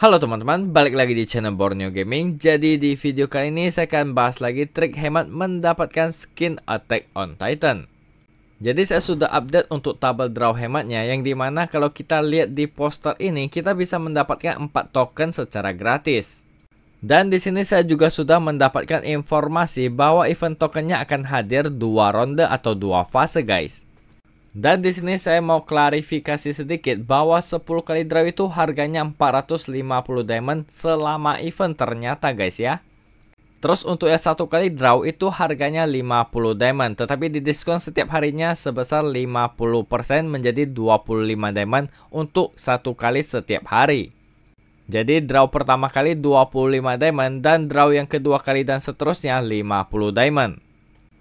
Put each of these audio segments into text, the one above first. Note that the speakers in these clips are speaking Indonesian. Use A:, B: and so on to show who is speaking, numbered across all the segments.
A: Halo teman-teman, balik lagi di channel Borneo Gaming. Jadi di video kali ini saya akan bahas lagi trik hemat mendapatkan skin Attack on Titan. Jadi saya sudah update untuk tabel draw hematnya yang dimana kalau kita lihat di poster ini kita bisa mendapatkan 4 token secara gratis. Dan di sini saya juga sudah mendapatkan informasi bahwa event tokennya akan hadir dua ronde atau dua fase guys. Dan di sini saya mau klarifikasi sedikit bahwa 10 kali draw itu harganya 450 diamond selama event ternyata guys ya. Terus untuk yang satu kali draw itu harganya 50 diamond tetapi didiskon setiap harinya sebesar 50% menjadi 25 diamond untuk satu kali setiap hari. Jadi draw pertama kali 25 diamond dan draw yang kedua kali dan seterusnya 50 diamond.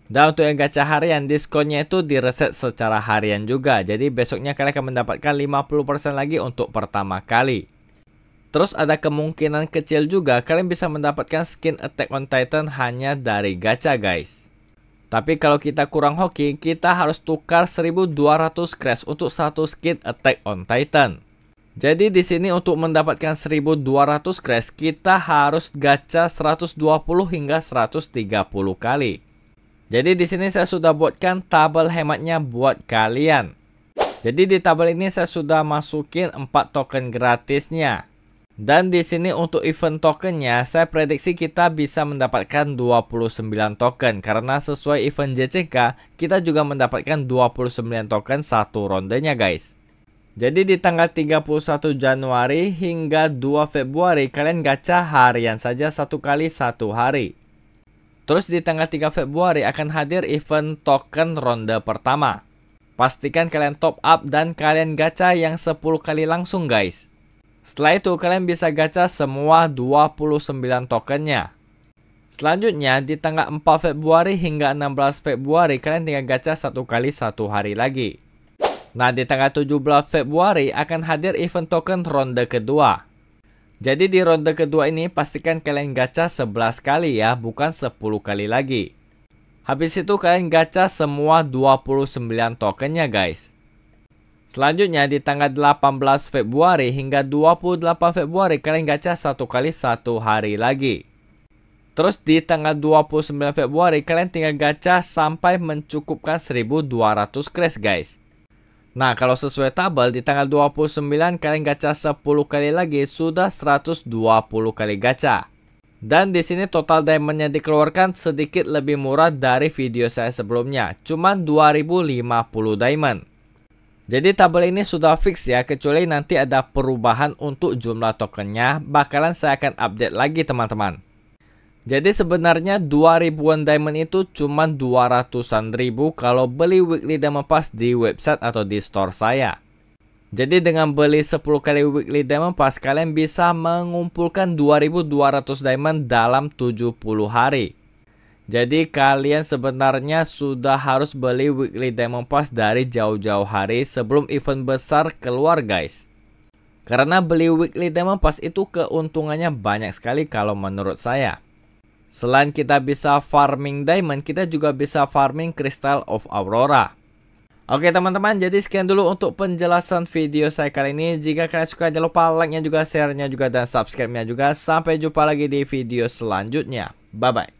A: Dan untuk yang gacha harian, diskonnya itu direset secara harian juga. Jadi besoknya kalian akan mendapatkan 50% lagi untuk pertama kali. Terus ada kemungkinan kecil juga kalian bisa mendapatkan skin Attack on Titan hanya dari gacha guys. Tapi kalau kita kurang hoki, kita harus tukar 1200 crash untuk satu skin Attack on Titan. Jadi di sini untuk mendapatkan 1200 crash kita harus gacha 120 hingga 130 kali. Jadi di sini saya sudah buatkan tabel hematnya buat kalian. Jadi di tabel ini saya sudah masukin 4 token gratisnya. Dan di sini untuk event tokennya, saya prediksi kita bisa mendapatkan 29 token karena sesuai event JCK, kita juga mendapatkan 29 token satu rondenya guys. Jadi di tanggal 31 Januari hingga 2 Februari kalian gacha harian saja satu kali satu hari. Terus di tanggal 3 Februari akan hadir event token ronde pertama. Pastikan kalian top up dan kalian gacha yang 10 kali langsung guys. Setelah itu kalian bisa gacha semua 29 tokennya. Selanjutnya di tanggal 4 Februari hingga 16 Februari kalian tinggal gacha satu kali satu hari lagi. Nah di tanggal 17 Februari akan hadir event token ronde kedua. Jadi di ronde kedua ini pastikan kalian gacha 11 kali ya, bukan 10 kali lagi. Habis itu kalian gacha semua 29 tokennya guys. Selanjutnya di tanggal 18 Februari hingga 28 Februari kalian gacha satu kali satu hari lagi. Terus di tanggal 29 Februari kalian tinggal gacha sampai mencukupkan 1200 crash guys. Nah, kalau sesuai tabel, di tanggal 29 kalian gacha 10 kali lagi, sudah 120 kali gacha. Dan di sini total diamondnya dikeluarkan sedikit lebih murah dari video saya sebelumnya, cuma 2050 diamond. Jadi tabel ini sudah fix ya, kecuali nanti ada perubahan untuk jumlah tokennya, bakalan saya akan update lagi teman-teman. Jadi sebenarnya 2000 ribuan diamond itu cuma 200-an ribu kalau beli weekly diamond pass di website atau di store saya. Jadi dengan beli 10 kali weekly diamond pass kalian bisa mengumpulkan 2200 diamond dalam 70 hari. Jadi kalian sebenarnya sudah harus beli weekly diamond pass dari jauh-jauh hari sebelum event besar keluar guys. Karena beli weekly diamond pass itu keuntungannya banyak sekali kalau menurut saya. Selain kita bisa farming diamond, kita juga bisa farming crystal of aurora. Oke teman-teman, jadi sekian dulu untuk penjelasan video saya kali ini. Jika kalian suka, jangan lupa like-nya juga, share-nya juga, dan subscribe-nya juga. Sampai jumpa lagi di video selanjutnya. Bye-bye.